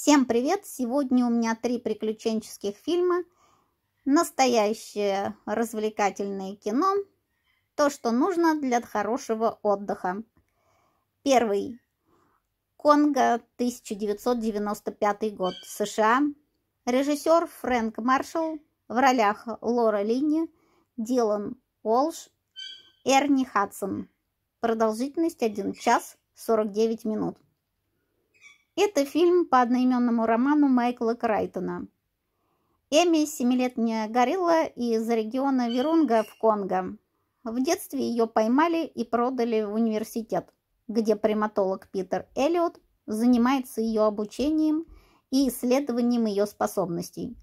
Всем привет! Сегодня у меня три приключенческих фильма. Настоящее развлекательное кино. То, что нужно для хорошего отдыха. Первый. Конго, 1995 год, США. Режиссер Фрэнк Маршалл. В ролях Лора Линни, Дилан Уолш, Эрни Хадсон. Продолжительность 1 час 49 минут. Это фильм по одноименному роману Майкла Крайтона. Эми – семилетняя горилла из региона Вирунга в Конго. В детстве ее поймали и продали в университет, где приматолог Питер Эллиот занимается ее обучением и исследованием ее способностей.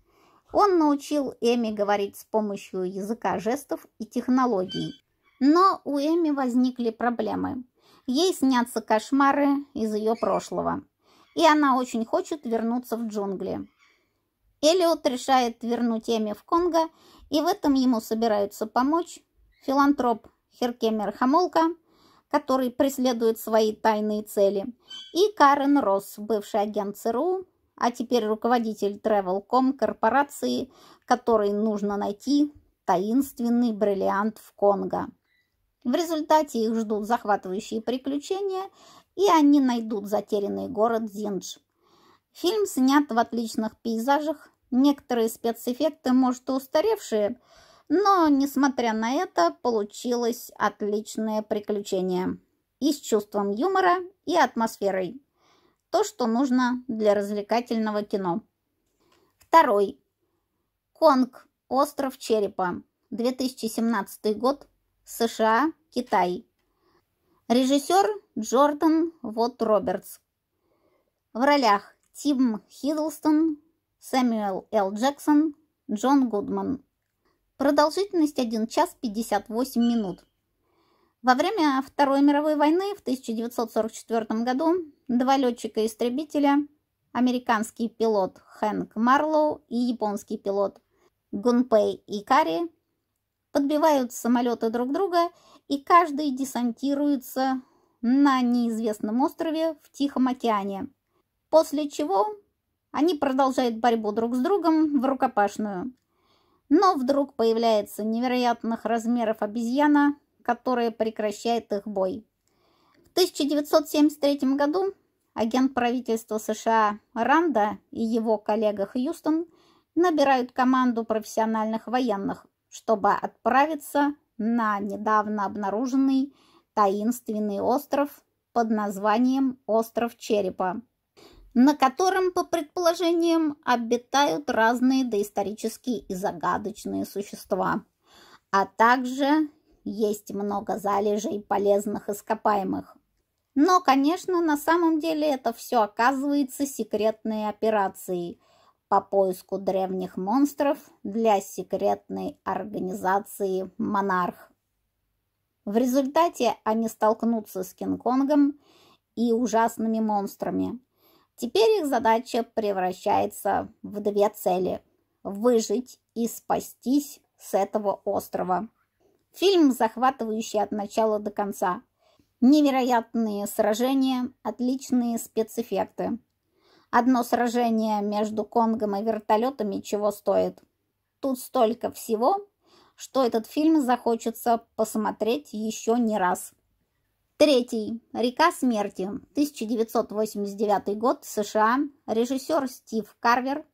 Он научил Эми говорить с помощью языка жестов и технологий. Но у Эми возникли проблемы. Ей снятся кошмары из ее прошлого – и она очень хочет вернуться в джунгли. Элиот решает вернуть Эми в Конго, и в этом ему собираются помочь филантроп Херкемер Хамолка, который преследует свои тайные цели, и Карен Росс, бывший агент ЦРУ, а теперь руководитель Travel.com корпорации, которой нужно найти таинственный бриллиант в Конго. В результате их ждут захватывающие приключения, и они найдут затерянный город Зиндж. Фильм снят в отличных пейзажах, некоторые спецэффекты, может, и устаревшие, но, несмотря на это, получилось отличное приключение. И с чувством юмора, и атмосферой. То, что нужно для развлекательного кино. Второй. Конг. Остров черепа. 2017 год. США. Китай. Режиссер Джордан Вот Робертс. В ролях Тим Хиддлстон, Сэмюэл Л. Джексон, Джон Гудман. Продолжительность 1 час 58 минут. Во время Второй мировой войны в 1944 году два летчика-истребителя, американский пилот Хэнк Марлоу и японский пилот Гунпей Икари, подбивают самолеты друг друга и и каждый десантируется на неизвестном острове в Тихом океане. После чего они продолжают борьбу друг с другом в рукопашную. Но вдруг появляется невероятных размеров обезьяна, которая прекращает их бой. В 1973 году агент правительства США Ранда и его коллега Хьюстон набирают команду профессиональных военных, чтобы отправиться на недавно обнаруженный таинственный остров под названием «Остров Черепа», на котором, по предположениям, обитают разные доисторические и загадочные существа, а также есть много залежей полезных ископаемых. Но, конечно, на самом деле это все оказывается секретной операцией – по поиску древних монстров для секретной организации «Монарх». В результате они столкнутся с Кинг-Конгом и ужасными монстрами. Теперь их задача превращается в две цели – выжить и спастись с этого острова. Фильм захватывающий от начала до конца. Невероятные сражения, отличные спецэффекты – Одно сражение между Конгом и вертолетами чего стоит. Тут столько всего, что этот фильм захочется посмотреть еще не раз. Третий. «Река смерти», 1989 год, США, режиссер Стив Карвер,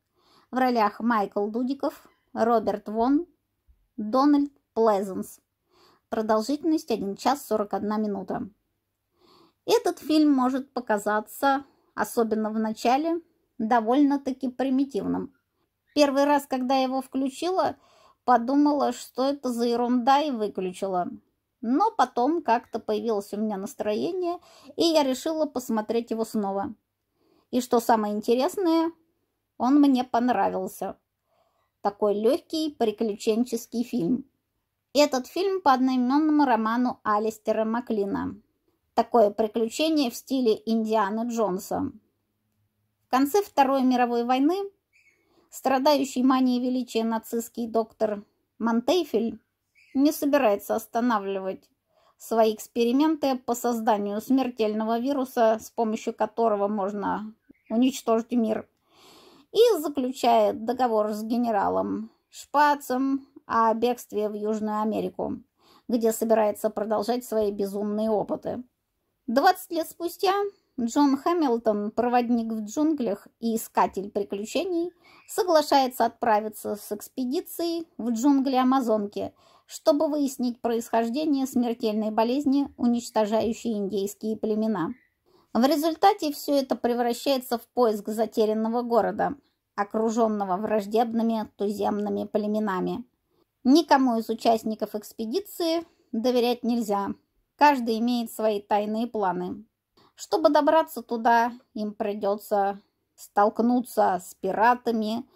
в ролях Майкл Дудиков, Роберт Вон, Дональд Плезенс. Продолжительность 1 час 41 минута. Этот фильм может показаться особенно в начале, довольно-таки примитивным. Первый раз, когда я его включила, подумала, что это за ерунда и выключила. Но потом как-то появилось у меня настроение, и я решила посмотреть его снова. И что самое интересное, он мне понравился. Такой легкий приключенческий фильм. Этот фильм по одноименному роману Алистера Маклина. Такое приключение в стиле Индиана Джонса. В конце Второй мировой войны страдающий манией величия нацистский доктор Монтейфель не собирается останавливать свои эксперименты по созданию смертельного вируса, с помощью которого можно уничтожить мир, и заключает договор с генералом Шпацем о бегстве в Южную Америку, где собирается продолжать свои безумные опыты. 20 лет спустя Джон Хэмилтон, проводник в джунглях и искатель приключений, соглашается отправиться с экспедицией в джунгли Амазонки, чтобы выяснить происхождение смертельной болезни, уничтожающей индейские племена. В результате все это превращается в поиск затерянного города, окруженного враждебными туземными племенами. Никому из участников экспедиции доверять нельзя – Каждый имеет свои тайные планы. Чтобы добраться туда, им придется столкнуться с пиратами,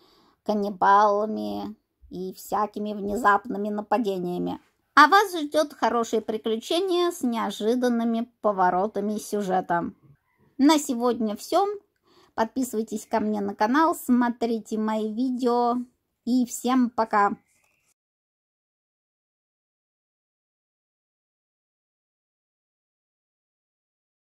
каннибалами и всякими внезапными нападениями. А вас ждет хорошее приключение с неожиданными поворотами сюжета. На сегодня все. Подписывайтесь ко мне на канал, смотрите мои видео и всем пока!